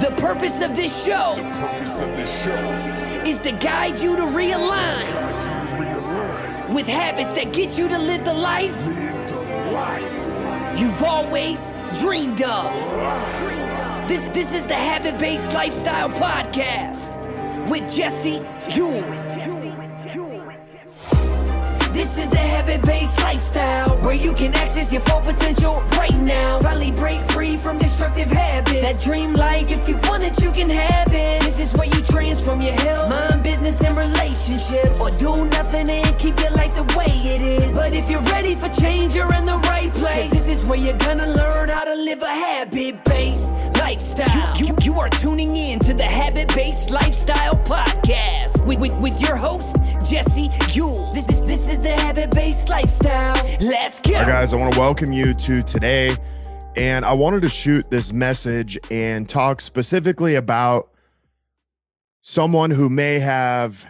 The purpose of this show, the purpose of this show is to guide you to realign, guide you to realign with habits that get you to live the life, live the life you've always dreamed of. Life. This, this is the Habit Based Lifestyle Podcast with Jesse Ewing. This is the habit based lifestyle where you can access your full potential now. Finally break free from destructive habits. That dream life, if you want it, you can have it. This is where you friends from your health, mind, business, and relationships. Or do nothing and keep your life the way it is. But if you're ready for change, you're in the right place. this is where you're gonna learn how to live a habit based lifestyle. You, you, you, are tuning in to the Habit Based Lifestyle Podcast with, with, with your host, Jesse Yule. This, this, this is the Habit Based Lifestyle. Let's go. Right, guys, I want to welcome you to today. And I wanted to shoot this message and talk specifically about someone who may have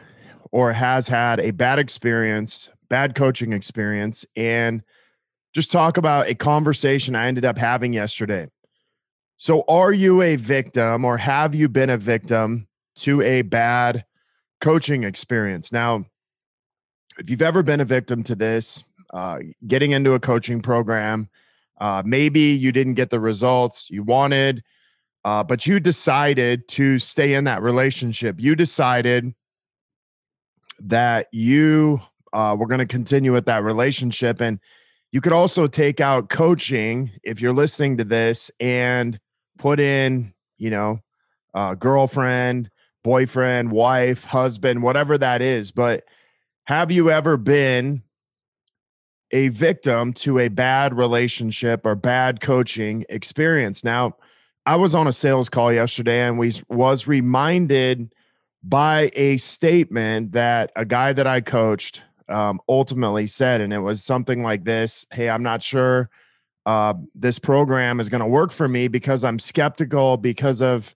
or has had a bad experience, bad coaching experience, and just talk about a conversation I ended up having yesterday. So, are you a victim or have you been a victim to a bad coaching experience? Now, if you've ever been a victim to this, uh, getting into a coaching program, uh, maybe you didn't get the results you wanted uh, but you decided to stay in that relationship. You decided that you uh, were going to continue with that relationship. And you could also take out coaching if you're listening to this and put in, you know, uh, girlfriend, boyfriend, wife, husband, whatever that is. But have you ever been a victim to a bad relationship or bad coaching experience? Now, I was on a sales call yesterday and we was reminded by a statement that a guy that I coached um, ultimately said, and it was something like this: "Hey, I'm not sure uh, this program is going to work for me because I'm skeptical because of."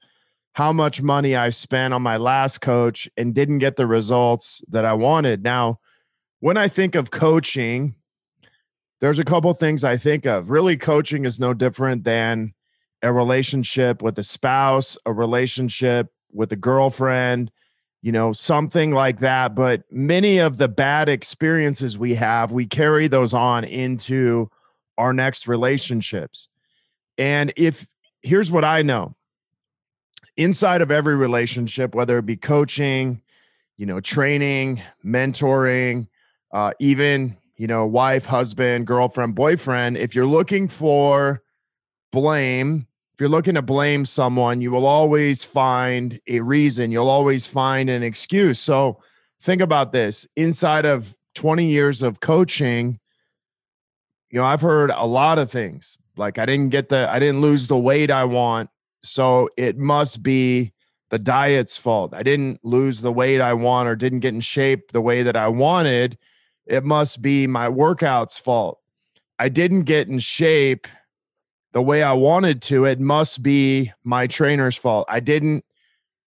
How much money I spent on my last coach and didn't get the results that I wanted. Now, when I think of coaching, there's a couple things I think of. Really, coaching is no different than a relationship with a spouse, a relationship with a girlfriend, you know, something like that. But many of the bad experiences we have, we carry those on into our next relationships. And if here's what I know inside of every relationship, whether it be coaching, you know, training, mentoring, uh, even, you know, wife, husband, girlfriend, boyfriend, if you're looking for blame, if you're looking to blame someone, you will always find a reason. You'll always find an excuse. So think about this inside of 20 years of coaching, you know, I've heard a lot of things like I didn't get the, I didn't lose the weight I want. So it must be the diet's fault. I didn't lose the weight I want or didn't get in shape the way that I wanted. It must be my workout's fault. I didn't get in shape the way I wanted to, it must be my trainer's fault. I didn't,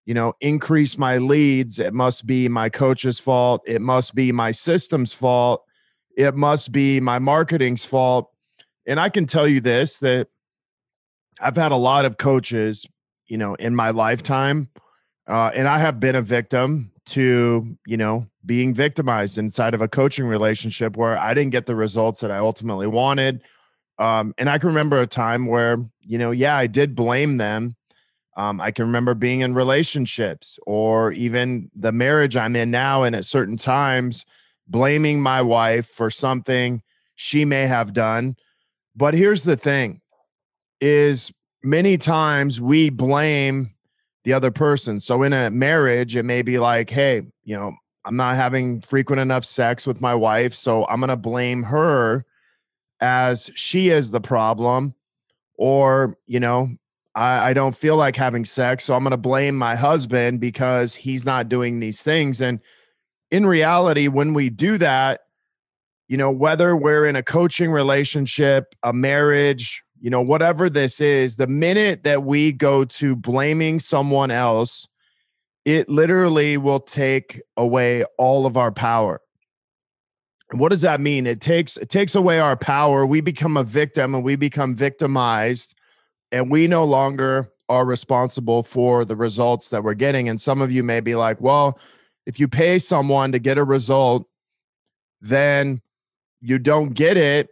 you know, increase my leads. It must be my coach's fault. It must be my system's fault. It must be my marketing's fault. And I can tell you this that I've had a lot of coaches, you know, in my lifetime, uh, and I have been a victim to, you know, being victimized inside of a coaching relationship where I didn't get the results that I ultimately wanted um, and I can remember a time where, you know, yeah, I did blame them. Um, I can remember being in relationships or even the marriage I'm in now, and at certain times, blaming my wife for something she may have done. But here's the thing is many times we blame the other person. So in a marriage, it may be like, hey, you know, I'm not having frequent enough sex with my wife, so I'm going to blame her as she is the problem, or, you know, I, I don't feel like having sex. So I'm going to blame my husband because he's not doing these things. And in reality, when we do that, you know, whether we're in a coaching relationship, a marriage, you know, whatever this is, the minute that we go to blaming someone else, it literally will take away all of our power what does that mean? It takes it takes away our power. We become a victim and we become victimized and we no longer are responsible for the results that we're getting. And some of you may be like, well, if you pay someone to get a result, then you don't get it.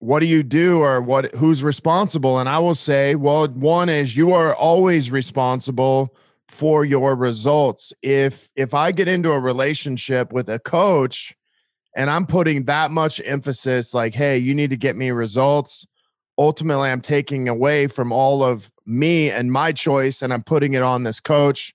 What do you do or what who's responsible? And I will say, well, one is you are always responsible for your results. If if I get into a relationship with a coach, and I'm putting that much emphasis like, hey, you need to get me results. Ultimately, I'm taking away from all of me and my choice, and I'm putting it on this coach.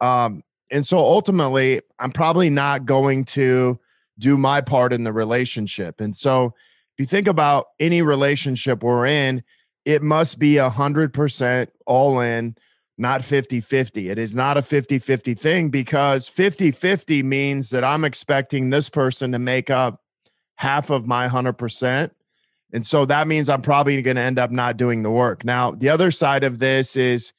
Um, and so ultimately, I'm probably not going to do my part in the relationship. And so, if you think about any relationship we're in, it must be a hundred percent all in not 50 50. It is not a 50 50 thing because 50 50 means that I'm expecting this person to make up half of my 100%. And so that means I'm probably going to end up not doing the work. Now, the other side of this is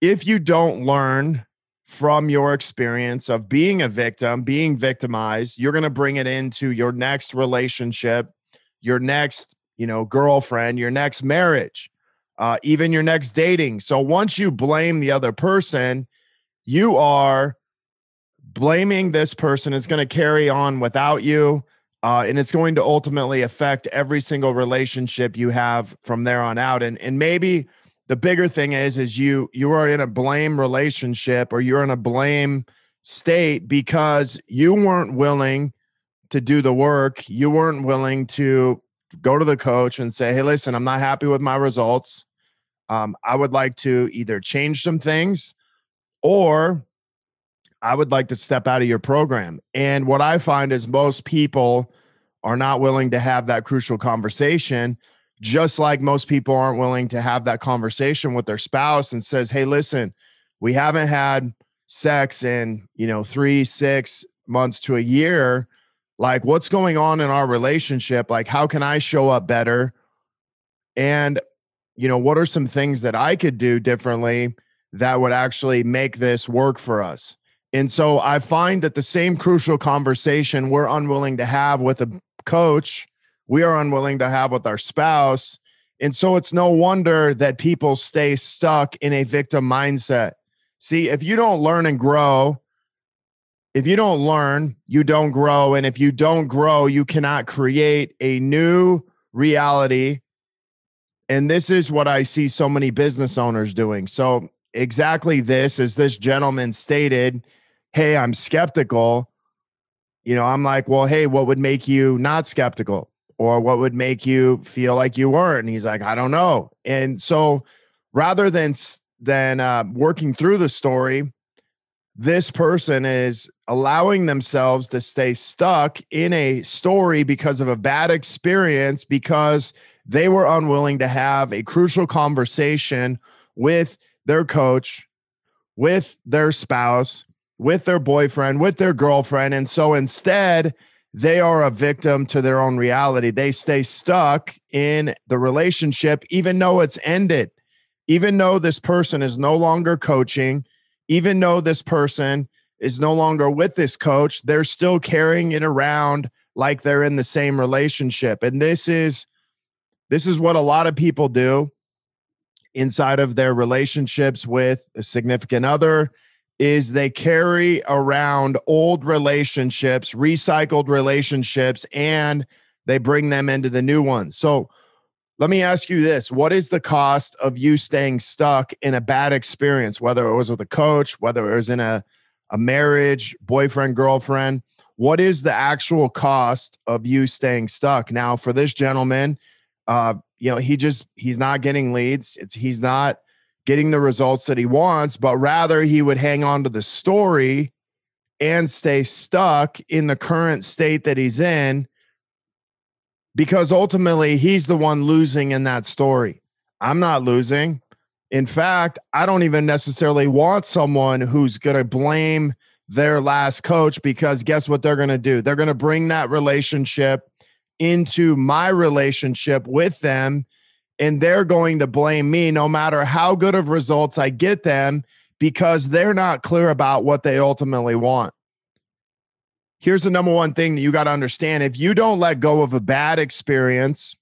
if you don't learn from your experience of being a victim, being victimized, you're going to bring it into your next relationship, your next, you know, girlfriend, your next marriage uh, even your next dating. So once you blame the other person, you are blaming this person. It's going to carry on without you. Uh, and it's going to ultimately affect every single relationship you have from there on out. And and maybe the bigger thing is is you you are in a blame relationship or you're in a blame state because you weren't willing to do the work. You weren't willing to go to the coach and say, hey, listen, I'm not happy with my results. Um, I would like to either change some things or I would like to step out of your program. And what I find is most people are not willing to have that crucial conversation, just like most people aren't willing to have that conversation with their spouse and says, hey, listen, we haven't had sex in, you know, three, six months to a year like what's going on in our relationship like how can i show up better and you know what are some things that i could do differently that would actually make this work for us and so i find that the same crucial conversation we're unwilling to have with a coach we are unwilling to have with our spouse and so it's no wonder that people stay stuck in a victim mindset see if you don't learn and grow if you don't learn, you don't grow. And if you don't grow, you cannot create a new reality. And this is what I see so many business owners doing. So, exactly this, as this gentleman stated, hey, I'm skeptical. You know, I'm like, well, hey, what would make you not skeptical? Or what would make you feel like you were? And he's like, I don't know. And so, rather than than uh, working through the story, this person is allowing themselves to stay stuck in a story because of a bad experience because they were unwilling to have a crucial conversation with their coach, with their spouse, with their boyfriend, with their girlfriend. And so instead, they are a victim to their own reality. They stay stuck in the relationship, even though it's ended, even though this person is no longer coaching, even though this person is no longer with this coach, they're still carrying it around like they're in the same relationship. And this is this is what a lot of people do inside of their relationships with a significant other is they carry around old relationships, recycled relationships and they bring them into the new ones. So let me ask you this What is the cost of you staying stuck in a bad experience, whether it was with a coach, whether it was in a, a marriage, boyfriend, girlfriend? What is the actual cost of you staying stuck? Now, for this gentleman, uh, you know, he just, he's not getting leads. It's, he's not getting the results that he wants, but rather he would hang on to the story and stay stuck in the current state that he's in because ultimately he's the one losing in that story. I'm not losing. In fact, I don't even necessarily want someone who's going to blame their last coach because guess what they're going to do? They're going to bring that relationship into my relationship with them and they're going to blame me no matter how good of results I get them because they're not clear about what they ultimately want here's the number one thing that you got to understand if you don't let go of a bad experience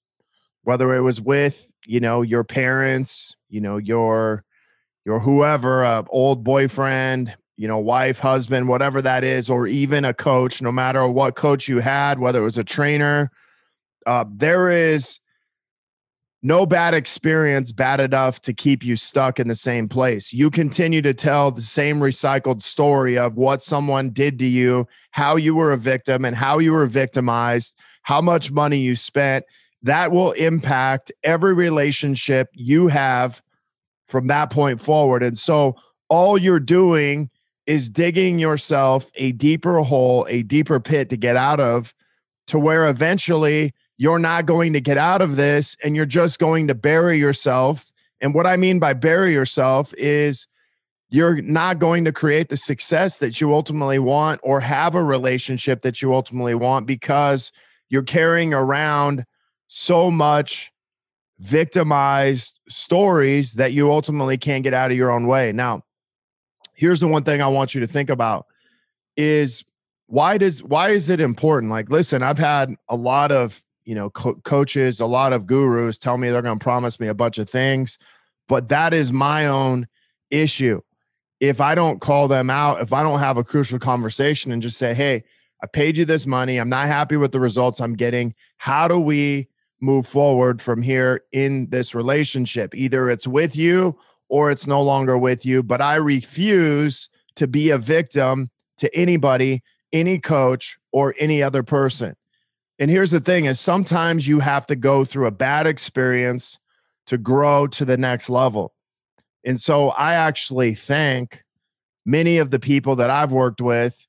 whether it was with you know your parents you know your your whoever a old boyfriend you know wife husband whatever that is or even a coach no matter what coach you had whether it was a trainer uh, there is no bad experience bad enough to keep you stuck in the same place. You continue to tell the same recycled story of what someone did to you, how you were a victim, and how you were victimized, how much money you spent. That will impact every relationship you have from that point forward. And so all you're doing is digging yourself a deeper hole, a deeper pit to get out of, to where eventually you're not going to get out of this and you're just going to bury yourself. And what I mean by bury yourself is you're not going to create the success that you ultimately want or have a relationship that you ultimately want because you're carrying around so much victimized stories that you ultimately can't get out of your own way. Now, here's the one thing I want you to think about is why does why is it important? Like listen, I've had a lot of you know co- coaches a lot of gurus tell me they're going to promise me a bunch of things but that is my own issue if i don't call them out if i don't have a crucial conversation and just say hey i paid you this money i'm not happy with the results i'm getting how do we move forward from here in this relationship either it's with you or it's no longer with you but i refuse to be a victim to anybody any coach or any other person and here's the thing is sometimes you have to go through a bad experience to grow to the next level. And so I actually thank many of the people that I've worked with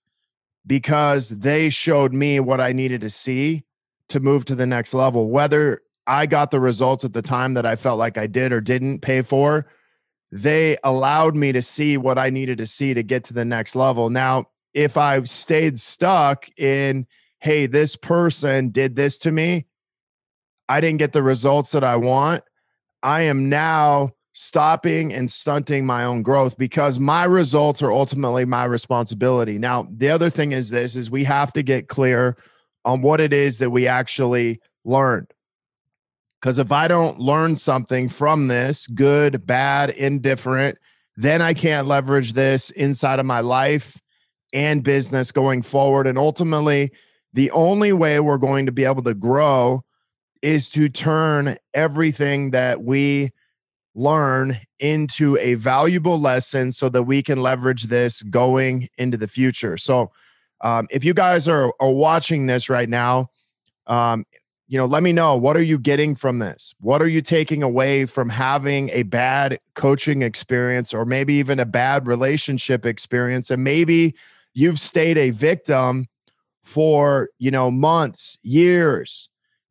because they showed me what I needed to see to move to the next level. Whether I got the results at the time that I felt like I did or didn't pay for, they allowed me to see what I needed to see to get to the next level. Now, if I've stayed stuck in hey, this person did this to me. I didn't get the results that I want. I am now stopping and stunting my own growth because my results are ultimately my responsibility. Now, the other thing is this is we have to get clear on what it is that we actually learned. Cuz if I don't learn something from this, good, bad, indifferent, then I can't leverage this inside of my life and business going forward and ultimately the only way we're going to be able to grow is to turn everything that we learn into a valuable lesson so that we can leverage this going into the future. So, um, if you guys are, are watching this right now, um, you know, let me know what are you getting from this? What are you taking away from having a bad coaching experience or maybe even a bad relationship experience? And maybe you've stayed a victim for, you know, months, years,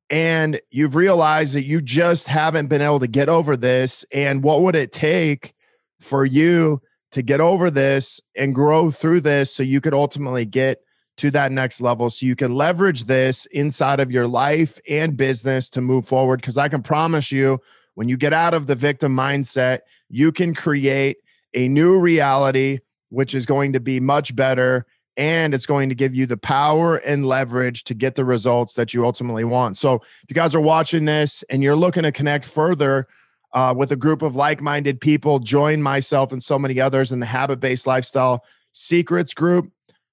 and you've realized that you just haven't been able to get over this. And what would it take for you to get over this and grow through this so you could ultimately get to that next level so you can leverage this inside of your life and business to move forward? Because I can promise you, when you get out of the victim mindset, you can create a new reality, which is going to be much better and it's going to give you the power and leverage to get the results that you ultimately want. So, if you guys are watching this and you're looking to connect further uh, with a group of like minded people, join myself and so many others in the Habit Based Lifestyle Secrets group.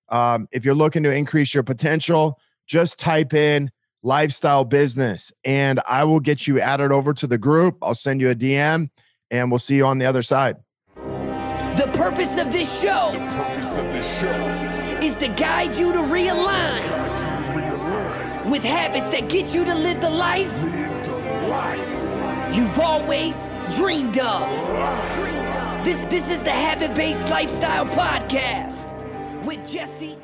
Um, if you're looking to increase your potential, just type in lifestyle business and I will get you added over to the group. I'll send you a DM and we'll see you on the other side. The purpose of this show. The purpose of this show is to guide you to realign, you to realign. with habits that get you to live the life, live the life. you've always dreamed of. Life. This, this is the Habit Based Lifestyle Podcast with Jesse.